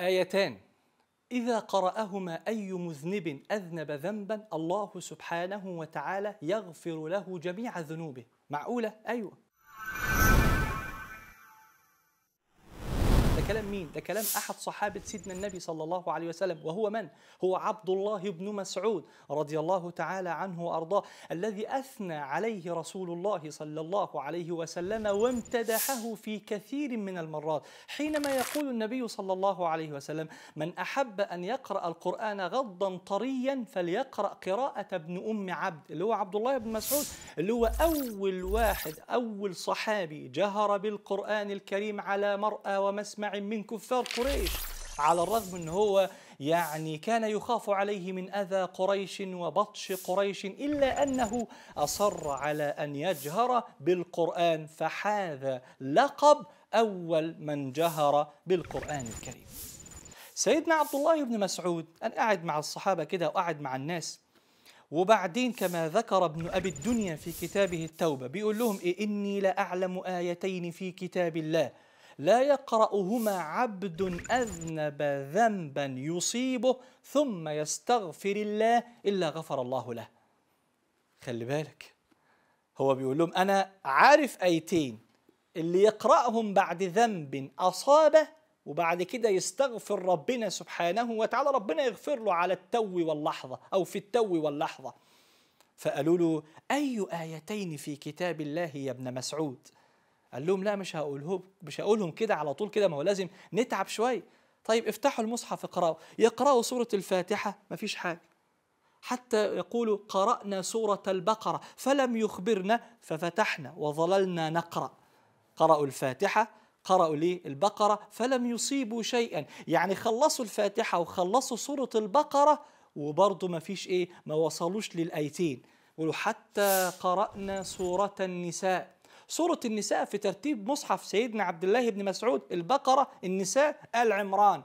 آيتان إذا قرأهما أي مذنب أذنب ذنبا الله سبحانه وتعالى يغفر له جميع ذنوبه معقولة؟ أيوة كلام مين؟ ده كلام أحد صحابة سيدنا النبي صلى الله عليه وسلم وهو من؟ هو عبد الله بن مسعود رضي الله تعالى عنه وأرضاه الذي أثنى عليه رسول الله صلى الله عليه وسلم وامتدحه في كثير من المرات حينما يقول النبي صلى الله عليه وسلم من أحب أن يقرأ القرآن غضا طريا فليقرأ قراءة ابن أم عبد اللي هو عبد الله بن مسعود اللي هو أول واحد أول صحابي جهر بالقرآن الكريم على مرأى ومسمع من من كفار قريش على الرغم ان هو يعني كان يخاف عليه من أذى قريش وبطش قريش إلا أنه أصر على أن يجهر بالقرآن فحاذ لقب أول من جهر بالقرآن الكريم سيدنا عبد الله بن مسعود أنا قاعد مع الصحابة كده وقاعد مع الناس وبعدين كما ذكر ابن أبي الدنيا في كتابه التوبة بيقول لهم إيه إني لأعلم آيتين في كتاب الله لا يقرأهما عبد أذنب ذنبا يصيبه ثم يستغفر الله إلا غفر الله له خلي بالك هو بيقول لهم أنا عارف آيتين اللي يقرأهم بعد ذنب أصابه وبعد كده يستغفر ربنا سبحانه وتعالى ربنا يغفر له على التو واللحظة أو في التو واللحظة فقالوا له أي آيتين في كتاب الله يا ابن مسعود قال لهم لا مش هقولهم مش هقولهم كده على طول كده ما هو لازم نتعب شويه طيب افتحوا المصحف اقرأوا يقرأوا سورة الفاتحة مفيش حاجة حتى يقولوا قرأنا سورة البقرة فلم يخبرنا ففتحنا وظللنا نقرأ قرأوا الفاتحة قرأوا لي البقرة فلم يصيبوا شيئا يعني خلصوا الفاتحة وخلصوا سورة البقرة وبرضه مفيش ايه ما وصلوش للآيتين ولو حتى قرأنا سورة النساء سورة النساء في ترتيب مصحف سيدنا عبد الله بن مسعود البقرة النساء آل عمران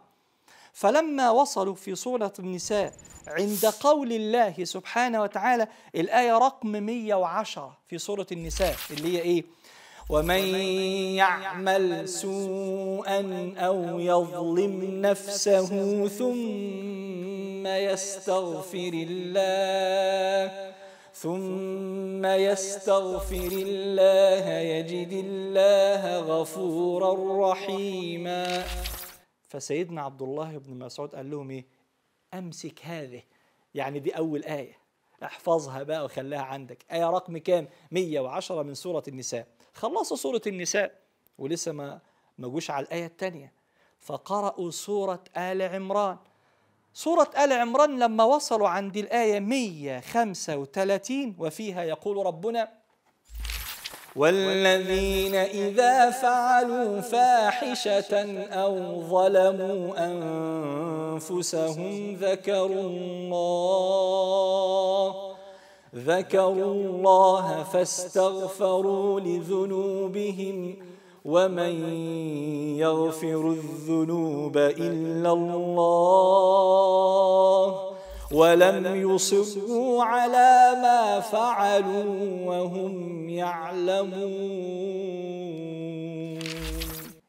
فلما وصلوا في سورة النساء عند قول الله سبحانه وتعالى الآية رقم 110 في سورة النساء اللي هي إيه؟ ومن يعمل سوءا أو يظلم نفسه ثم يستغفر الله ثم يستغفر الله يجد الله غفورا رحيما فسيدنا عبد الله بن مسعود قال لهم ايه امسك هذه يعني دي اول ايه احفظها بقى وخليها عندك ايه رقم كام 110 من سوره النساء خلصوا سوره النساء ولسه ما ما جوش على الايه الثانيه فقرأوا سوره آل عمران سورة آل عمران لما وصلوا عند الآية 135 وفيها يقول ربنا والذين إذا فعلوا فاحشة أو ظلموا أنفسهم ذكروا الله ذكروا الله فاستغفروا لذنوبهم ومن يغفر الذنوب إلا الله ولم يصروا على ما فعلوا وهم يعلمون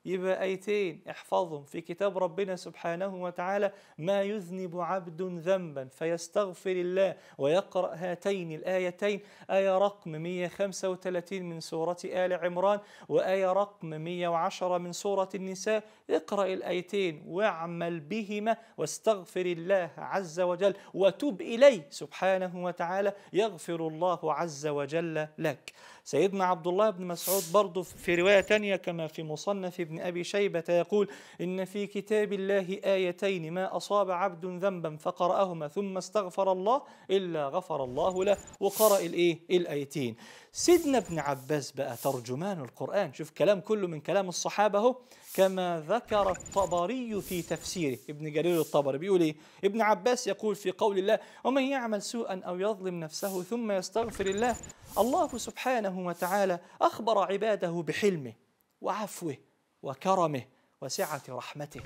يبقى آيتين احفظهم في كتاب ربنا سبحانه وتعالى ما يذنب عبد ذنبا فيستغفر الله ويقرأ هاتين الآيتين آية رقم 135 من سورة آل عمران وآية رقم 110 من سورة النساء اقرأ الآيتين واعمل بهما واستغفر الله عز وجل وتب إليه سبحانه وتعالى يغفر الله عز وجل لك سيدنا عبد الله بن مسعود برضه في رواية تانية كما في مصنف ابن أبي شيبة يقول إن في كتاب الله آيتين ما أصاب عبد ذنبا فقرأهما ثم استغفر الله إلا غفر الله له وقرأ الإيه الآيتين سيدنا ابن عباس بقى ترجمان القرآن شوف كلام كله من كلام الصحابة اهو كما ذكر الطبري في تفسيره ابن جرير الطبري بيقول ايه ابن عباس يقول في قول الله ومن يعمل سوءا أو يظلم نفسه ثم يستغفر الله الله سبحانه وتعالى أخبر عباده بحلمه وعفوه وكرمه وسعة رحمته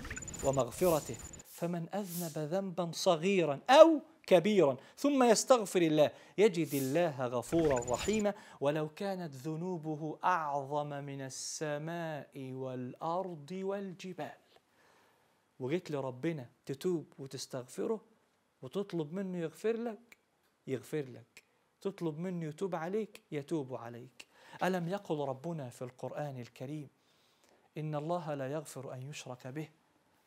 ومغفرته فمن أذنب ذنبا صغيرا أو كبيرا ثم يستغفر الله يجد الله غفورا رحيما ولو كانت ذنوبه أعظم من السماء والأرض والجبال وجيت لربنا تتوب وتستغفره وتطلب منه يغفر لك يغفر لك تطلب منه يتوب عليك يتوب عليك ألم يقل ربنا في القرآن الكريم إن الله لا يغفر أن يشرك به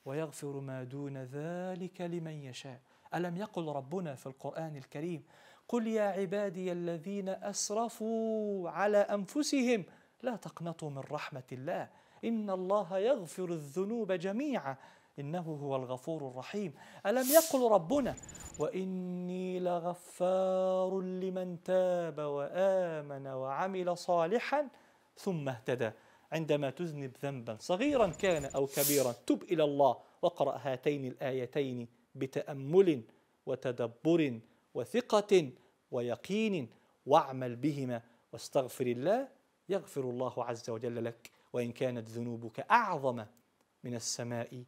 ويغفر ما دون ذلك لمن يشاء ألم يقل ربنا في القرآن الكريم قل يا عبادي الذين أسرفوا على أنفسهم لا تقنطوا من رحمة الله إن الله يغفر الذنوب جميعا إنه هو الغفور الرحيم ألم يقل ربنا وإني لغفار لمن تاب وآمن وعمل صالحا ثم اهتدى عندما تذنب ذنبا صغيرا كان أو كبيرا تب إلى الله وقرأ هاتين الآيتين بتأمل وتدبر وثقة ويقين واعمل بهما واستغفر الله يغفر الله عز وجل لك وإن كانت ذنوبك أعظم من السماء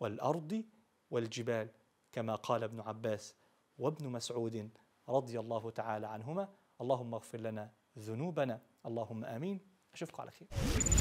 والأرض والجبال كما قال ابن عباس وابن مسعود رضي الله تعالى عنهما اللهم اغفر لنا ذنوبنا اللهم آمين أشوفكم على خير